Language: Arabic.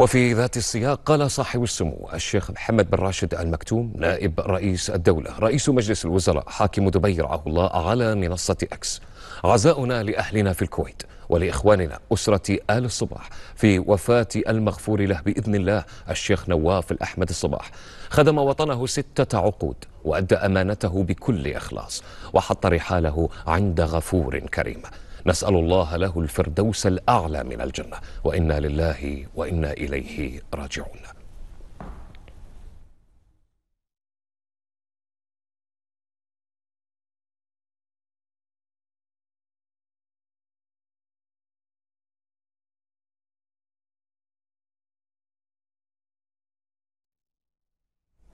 وفي ذات السياق قال صاحب السمو الشيخ محمد بن راشد المكتوم نائب رئيس الدولة رئيس مجلس الوزراء حاكم دبي رعاه الله على منصة أكس عزاؤنا لأهلنا في الكويت ولإخواننا أسرة آل الصباح في وفاة المغفور له بإذن الله الشيخ نواف الأحمد الصباح خدم وطنه ستة عقود وأدى أمانته بكل إخلاص وحط رحاله عند غفور كريم نسأل الله له الفردوس الأعلى من الجنة وإنا لله وإنا إليه راجعون